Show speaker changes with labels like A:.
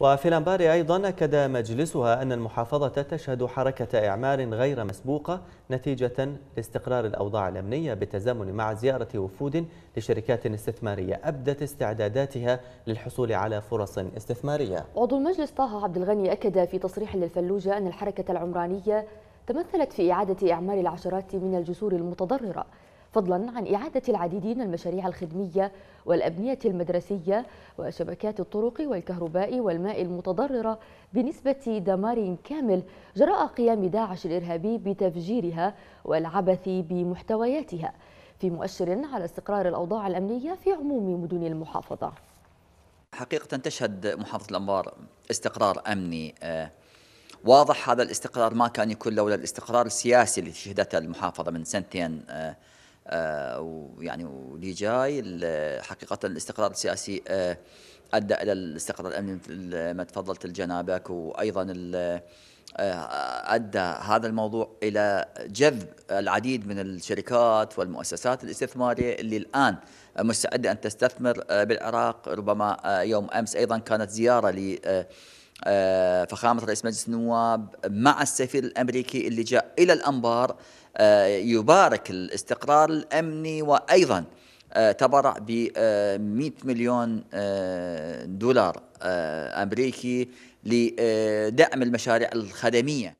A: وفي الأنبار أيضا أكد مجلسها أن المحافظة تشهد حركة إعمار غير مسبوقة نتيجة لاستقرار الأوضاع الأمنية بالتزامن مع زيارة وفود لشركات استثمارية أبدت استعداداتها للحصول على فرص استثمارية
B: عضو المجلس طه عبد الغني أكد في تصريح للفلوجة أن الحركة العمرانية تمثلت في إعادة إعمار العشرات من الجسور المتضررة فضلا عن إعادة العديد من المشاريع الخدمية والأبنية المدرسية وشبكات الطرق والكهرباء والماء المتضررة بنسبة دمار كامل جراء قيام داعش الإرهابي بتفجيرها والعبث بمحتوياتها في مؤشر على استقرار الأوضاع الأمنية في عموم مدن المحافظة
C: حقيقة تشهد محافظة الأنبار استقرار أمني آه، واضح هذا الاستقرار ما كان يكون لولا الاستقرار السياسي اللي شهدته المحافظة من سنتين آه، آه، ويعني واللي جاي حقيقه الاستقرار السياسي آه، ادى الى الاستقرار الامني مثل ما تفضلت الجنابك وايضا آه، ادى هذا الموضوع الى جذب العديد من الشركات والمؤسسات الاستثماريه اللي الان مستعده ان تستثمر بالعراق ربما يوم امس ايضا كانت زياره ل آه، فخامة رئيس مجلس النواب مع السفير الأمريكي اللي جاء إلى الأنبار آه، يبارك الاستقرار الأمني وأيضا آه، تبرع ب 100 مليون دولار أمريكي لدعم المشاريع الخدمية